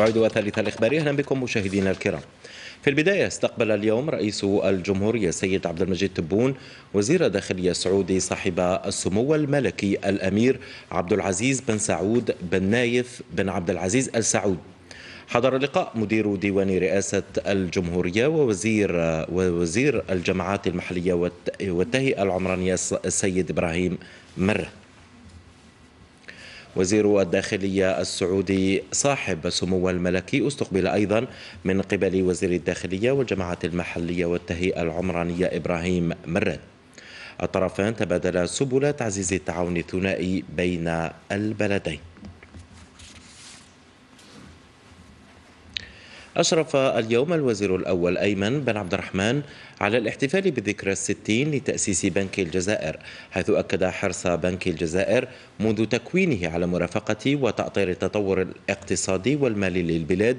موعد وثالث الإخبار أهلا بكم مشاهدينا الكرام في البداية استقبل اليوم رئيس الجمهورية السيد عبد المجيد تبون وزير داخلية السعودي صاحب السمو الملكي الأمير عبد العزيز بن سعود بن نايف بن عبد العزيز السعود حضر اللقاء مدير ديوان رئاسة الجمهورية ووزير ووزير الجماعات المحلية والتهيئة العمرانية السيد إبراهيم مره وزير الداخلية السعودي صاحب سمو الملكي استقبل أيضا من قبل وزير الداخلية والجماعة المحلية والتهيئة العمرانية إبراهيم مرد الطرفان تبادلا سبل تعزيز التعاون الثنائي بين البلدين أشرف اليوم الوزير الأول أيمن بن عبد الرحمن على الاحتفال بالذكرى الستين لتأسيس بنك الجزائر حيث أكد حرص بنك الجزائر منذ تكوينه على مرافقة وتأطير التطور الاقتصادي والمالي للبلاد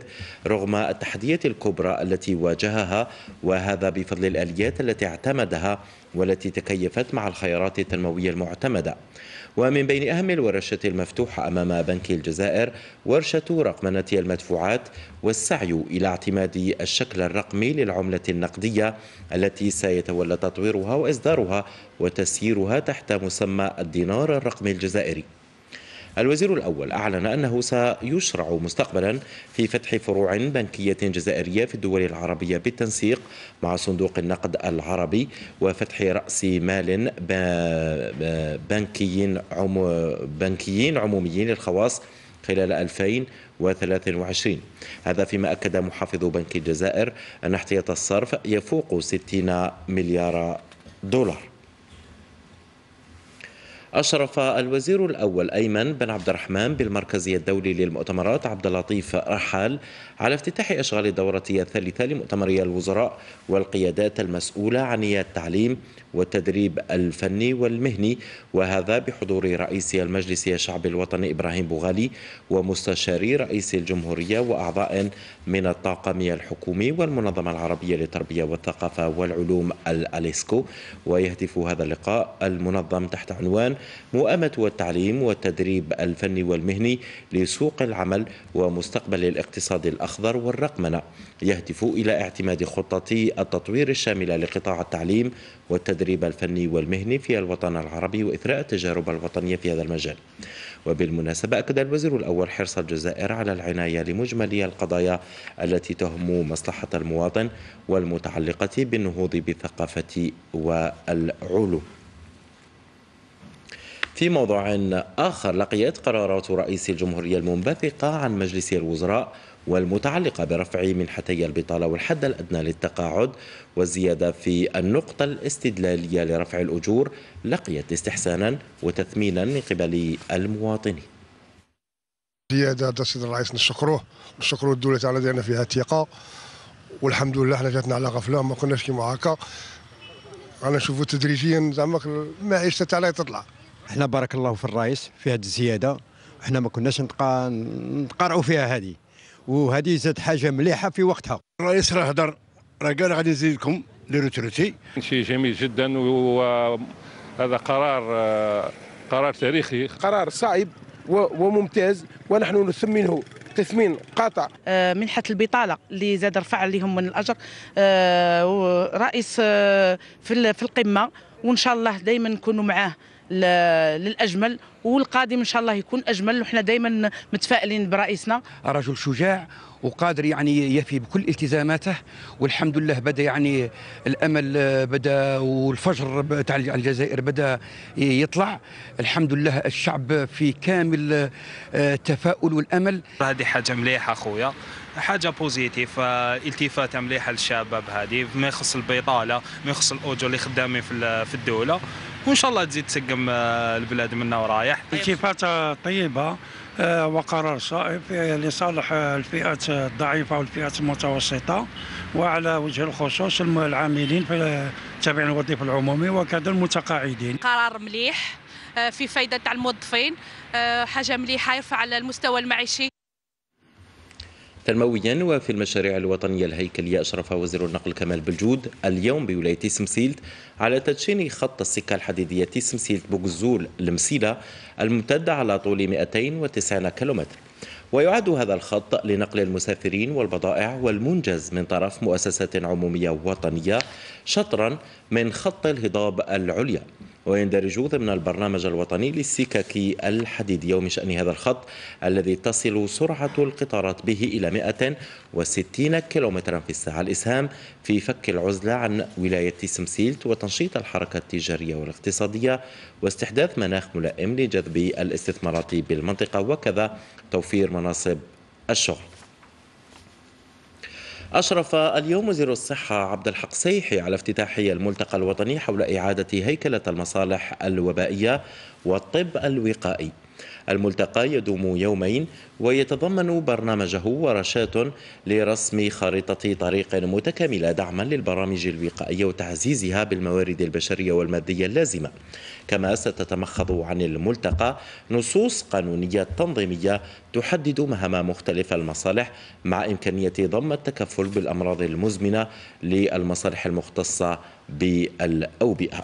رغم التحديات الكبرى التي واجهها وهذا بفضل الآليات التي اعتمدها والتي تكيفت مع الخيارات التنموية المعتمدة ومن بين أهم الورشات المفتوحة أمام بنك الجزائر ورشة رقمنة المدفوعات والسعي إلى اعتماد الشكل الرقمي للعملة النقدية التي سيتولى تطويرها وإصدارها وتسييرها تحت مسمى الدينار الرقمي الجزائري الوزير الأول أعلن أنه سيشرع مستقبلا في فتح فروع بنكية جزائرية في الدول العربية بالتنسيق مع صندوق النقد العربي وفتح رأس مال بنكيين عموميين للخواص خلال 2023 هذا فيما أكد محافظ بنك الجزائر أن احتياط الصرف يفوق 60 مليار دولار أشرف الوزير الأول أيمن بن عبد الرحمن بالمركزي الدولي للمؤتمرات عبد اللطيف رحال على افتتاح إشغال الدورة الثالثة لمؤتمري الوزراء والقيادات المسؤولة عن التعليم والتدريب الفني والمهني وهذا بحضور رئيس المجلس الشعبي الوطني إبراهيم بوغالي ومستشاري رئيس الجمهورية وأعضاء من الطاقم الحكومي والمنظمة العربية للتربية والثقافة والعلوم الأليسكو ويهدف هذا اللقاء المنظم تحت عنوان مؤامة والتعليم والتدريب الفني والمهني لسوق العمل ومستقبل الاقتصاد الأخضر والرقمنة يهدف إلى اعتماد خطة التطوير الشاملة لقطاع التعليم والتدريب الفني والمهني في الوطن العربي وإثراء التجارب الوطنية في هذا المجال وبالمناسبة أكد الوزير الأول حرص الجزائر على العناية لمجمل القضايا التي تهم مصلحة المواطن والمتعلقة بالنهوض بثقافة والعلوم في موضوع آخر لقيت قرارات رئيس الجمهورية المنبثقة عن مجلس الوزراء والمتعلقة برفع منحتي البطالة والحد الأدنى للتقاعد والزيادة في النقطة الاستدلالية لرفع الأجور لقيت استحسانا وتثمينا من قبل المواطنين زيادة السيد الرئيس نشكروه نشكروا الدولة على ديالنا فيها الثقة والحمد لله احنا جاتنا على غفلة ما كناش كيما هكا انا نشوفوا تدريجيا زعما المعيشه تاعنا تطلع احنا بارك الله في الرئيس في هذه الزياده احنا ما كناش نتقارعوا فيها هذه وهذه زاد حاجه مليحه في وقتها الرئيس راه هضر راه قال غادي نزيدكم لي شيء جميل جدا وهذا قرار قرار تاريخي قرار صعب وممتاز ونحن نثمنه تثمين قاطع آه، منحة البطالة اللي زاد رفع لهم من الأجر آه، رئيس آه، في القمة وإن شاء الله دائما نكونوا معاه للاجمل والقادم ان شاء الله يكون اجمل وحنا دائما متفائلين برئيسنا رجل شجاع وقادر يعني يفي بكل التزاماته والحمد لله بدا يعني الامل آه، بدا والفجر تاع الجزائر بدا يطلع الحمد لله الشعب في كامل التفاؤل آه، والامل هذه حاجه مليحه خويا حاجه بوزيتيف التفاته مليحه للشباب هذه ما يخص البطاله ما يخص الاوجو اللي خدامين في الدوله وان شاء الله تزيد تسقم آه، البلاد منا ورايح طيب. التفاته طيبه آه، وقرار صائب آه، لصالح الفئات الضعيفه والفئات المتوسطه وعلى وجه الخصوص العاملين في تابعين الوظيفه العمومي وكذا المتقاعدين قرار مليح في فايده تاع الموظفين حاجه مليحه يرفع على المستوى المعيشي تنمويا وفي المشاريع الوطنية الهيكلية أشرف وزير النقل كمال بلجود اليوم بولاية سمسيلت على تدشين خط السكة الحديدية سمسيلت بوكزول المسيلة الممتد على طول 290 كيلومتر ويعد هذا الخط لنقل المسافرين والبضائع والمنجز من طرف مؤسسات عمومية وطنية شطرا من خط الهضاب العليا ويندرج ضمن البرنامج الوطني للسكك الحديدية ومن شأن هذا الخط الذي تصل سرعة القطارات به إلى 160 كيلومترا في الساعة الإسهام في فك العزلة عن ولاية سمسيلت وتنشيط الحركة التجارية والاقتصادية واستحداث مناخ ملائم لجذب الاستثمارات بالمنطقة وكذا توفير مناصب الشغل أشرف اليوم وزير الصحة عبد الحق سيحي على افتتاح الملتقى الوطني حول إعادة هيكلة المصالح الوبائية والطب الوقائي الملتقى يدوم يومين ويتضمن برنامجه ورشات لرسم خريطة طريق متكاملة دعما للبرامج الوقائية وتعزيزها بالموارد البشرية والمادية اللازمة كما ستتمخض عن الملتقى نصوص قانونية تنظيمية تحدد مهام مختلف المصالح مع إمكانية ضم التكفل بالأمراض المزمنة للمصالح المختصة بالأوبئة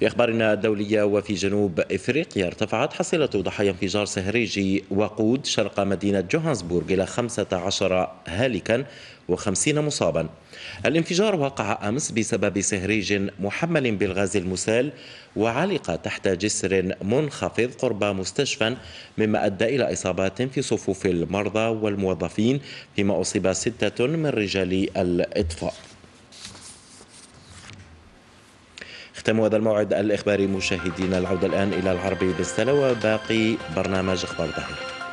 في أخبارنا الدولية وفي جنوب إفريقيا ارتفعت حصيلة ضحايا انفجار سهريجي وقود شرق مدينة جوهانسبورغ إلى 15 هالكا و50 مصابا الانفجار وقع أمس بسبب سهريج محمل بالغاز المسال وعلق تحت جسر منخفض قرب مستشفى مما أدى إلى إصابات في صفوف المرضى والموظفين فيما أصيب ستة من رجال الإطفاء نختم هذا الموعد الإخباري مشاهدينا العودة الآن إلى العربي بالسلوى باقي برنامج أخبار ظهير